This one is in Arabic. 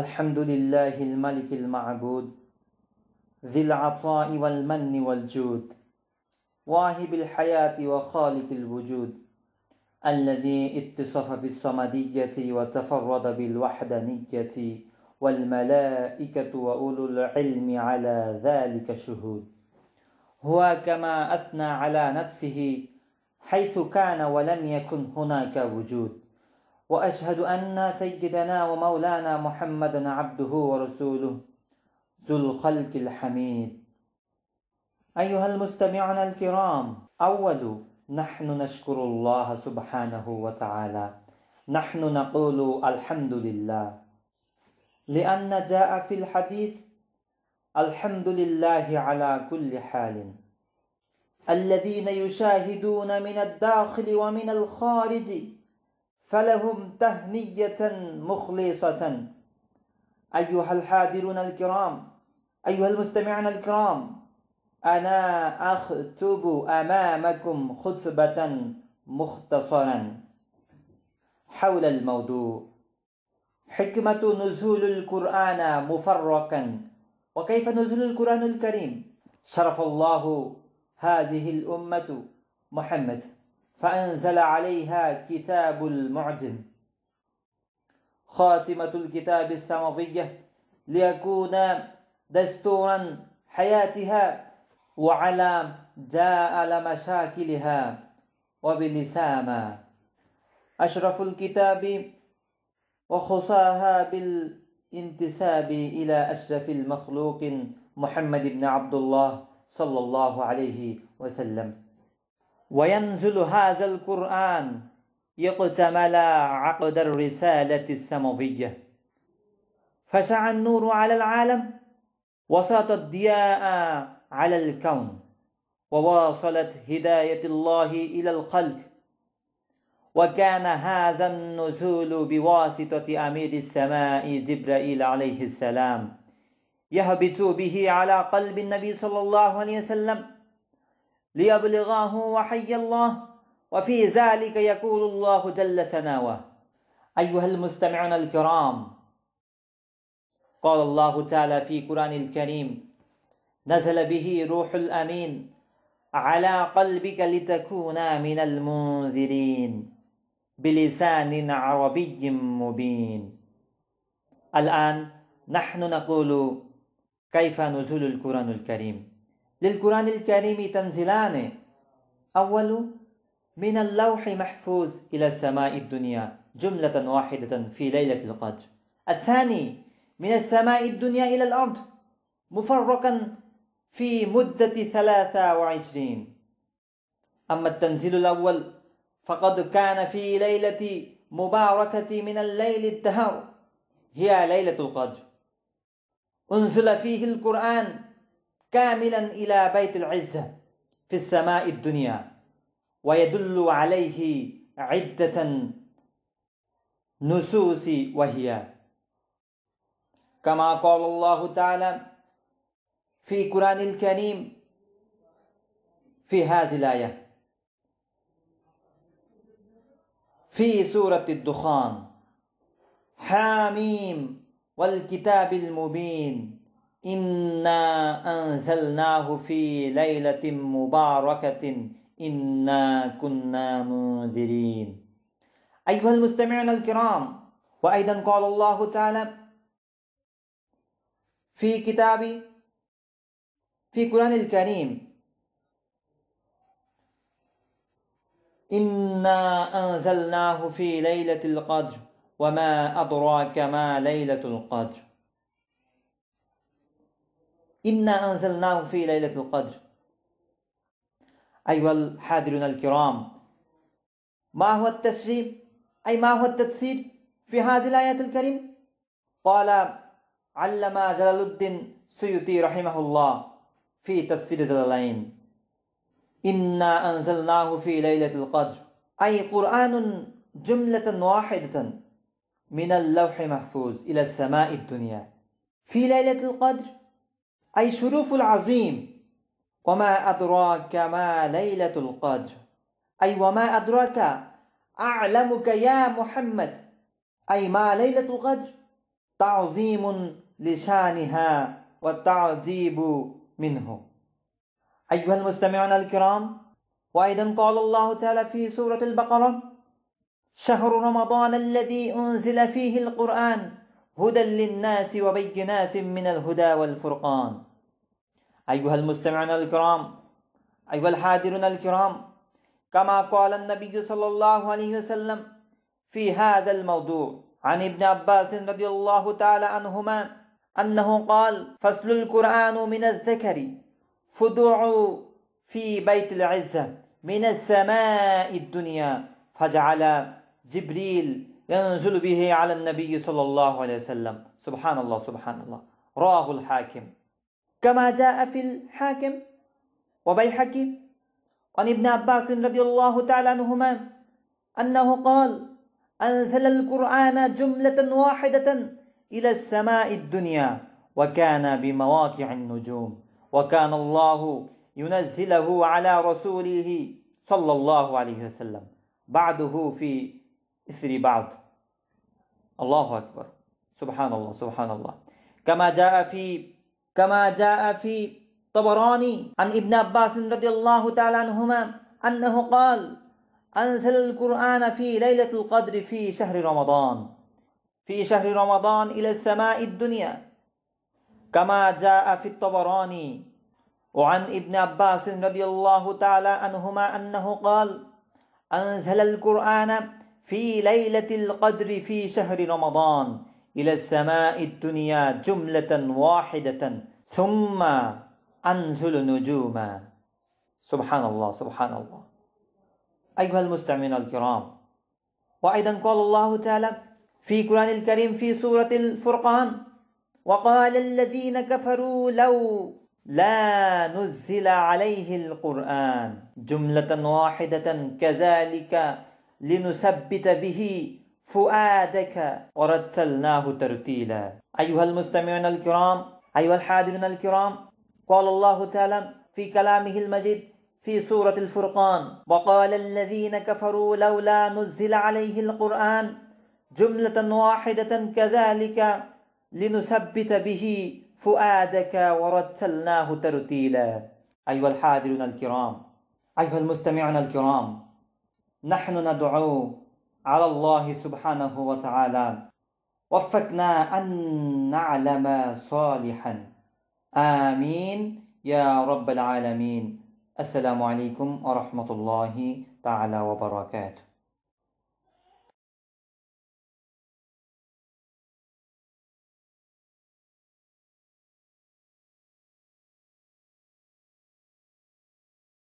الحمد لله الملك المعبود ذي العطاء والمن والجود واهب الحياة وخالق الوجود الذي اتصف بالصمدية وتفرد بالوحدانية والملائكة وأولو العلم على ذلك شهود هو كما أثنى على نفسه حيث كان ولم يكن هناك وجود وأشهد أن سيدنا ومولانا محمدا عبده ورسوله ذو الخلق الحميد أيها المستمعون الكرام أول نحن نشكر الله سبحانه وتعالى نحن نقول الحمد لله لأن جاء في الحديث الحمد لله على كل حال الذين يشاهدون من الداخل ومن الخارج فلهم تهنية مخلصة أيها الحاضرون الكرام أيها المستمعون الكرام أنا أخطب أمامكم خطبة مختصرا حول الموضوع حكمة نزول القرآن مفرقا وكيف نزول القرآن الكريم شرف الله هذه الأمة محمد فأنزل عليها كتاب المعجم خاتمة الكتاب السماوية ليكون دستورا حياتها وعلى جاء لمشاكلها وبلساما أشرف الكتاب وخصاها بالانتساب إلى أشرف المخلوق محمد بن عبد الله صلى الله عليه وسلم وينزل هذا القرآن يقتمل عقد الرسالة السماوية فشع النور على العالم وساط الضياء على الكون وواصلت هداية الله إلى الخلق وكان هذا النزول بواسطة أمير السماء جبرائيل عليه السلام يهبط به على قلب النبي صلى الله عليه وسلم ليبلغاه وحي الله وفي ذلك يقول الله جل ثناوه أيها المستمعون الكرام قال الله تعالى في قرآن الكريم نزل به روح الأمين على قلبك لتكون من المنذرين بلسان عربي مبين الآن نحن نقول كيف نزول القرآن الكريم للقرآن الكريم تنزلان أول من اللوح محفوظ إلى السماء الدنيا جملة واحدة في ليلة القدر الثاني من السماء الدنيا إلى الأرض مفرقا في مدة ثلاثة وعشرين أما التنزيل الأول فقد كان في ليلة مباركة من الليل الدهر هي ليلة القدر أنزل فيه القرآن كاملا إلى بيت العزة في السماء الدنيا ويدل عليه عدة نصوص وهي كما قال الله تعالى في القران الكريم في هذه الآية في سورة الدخان حاميم والكتاب المبين إنا أنزلناه في ليلة مباركة إنا كنا منذرين أيها المستمعون الكرام وأيضا قال الله تعالى في كتاب في قرآن الكريم إنا أنزلناه في ليلة القدر وما أدراك ما ليلة القدر إنا أنزلناه في ليلة القدر أيها الحاضرون الكرام ما هو التشريب أي ما هو التفسير في هذه الآية الكريمة قال علم جلال الدين سيوطي رحمه الله في تفسير جلالين إنا أنزلناه في ليلة القدر أي قرآن جملة واحدة من اللوح محفوظ إلى السماء الدنيا في ليلة القدر أي شروف العظيم وما أدراك ما ليلة القدر أي وما أدراك أعلمك يا محمد أي ما ليلة القدر تعظيم لشانها والتعذيب منه أيها المستمعون الكرام وأيضا قال الله تعالى في سورة البقرة شهر رمضان الذي أنزل فيه القرآن هدى للناس وبينات من الهدى والفرقان أيها المستمعون الكرام أيها الحاضرون الكرام كما قال النبي صلى الله عليه وسلم في هذا الموضوع عن ابن عباس رضي الله تعالى عنهما أنه قال فصل القرآن من الذكر فدعوا في بيت العزة من السماء الدنيا فجعل جبريل ينزل به على النبي صلى الله عليه وسلم سبحان الله سبحان الله رواه الحاكم كما جاء في الحاكم وبيحكي عن ابن عباس رضي الله تعالى عنهما أنه قال أنزل القرآن جملة واحدة إلى السماء الدنيا وكان بمواقع النجوم وكان الله ينزله على رسوله صلى الله عليه وسلم بعده في اثري بعض الله أكبر سبحان الله سبحان الله كما جاء في كما جاء في طبراني عن ابن عباس رضي الله تعالى عنهما أنه قال أنزل القرآن في ليلة القدر في شهر رمضان في شهر رمضان إلى السماء الدنيا كما جاء في الطبراني وعن ابن عباس رضي الله تعالى عنهما أنه قال أنزل القرآن في ليلة القدر في شهر رمضان إلى السماء الدنيا جملة واحدة ثم أنزل نجوما سبحان الله سبحان الله أيها المستمعين الكرام وأيضا قال الله تعالى في قرآن الكريم في سورة الفرقان وقال الذين كفروا لو لا نزل عليه القرآن جملة واحدة كذلك لنثبت به فؤادك ورتلناه ترتيلا أيها المستمعون الكرام أيها الحاضرون الكرام قال الله تعالى في كلامه المجيد في سورة الفرقان وقال الذين كفروا لولا نزل عليه القرآن جملة واحدة كذلك لنثبت به فؤادك ورتلناه ترتيلا أيها الحاضرون الكرام أيها المستمعون الكرام نحن ندعو على الله سبحانه وتعالى وفقنا أن نعلم صالحا آمين يا رب العالمين السلام عليكم ورحمة الله تعالى وبركاته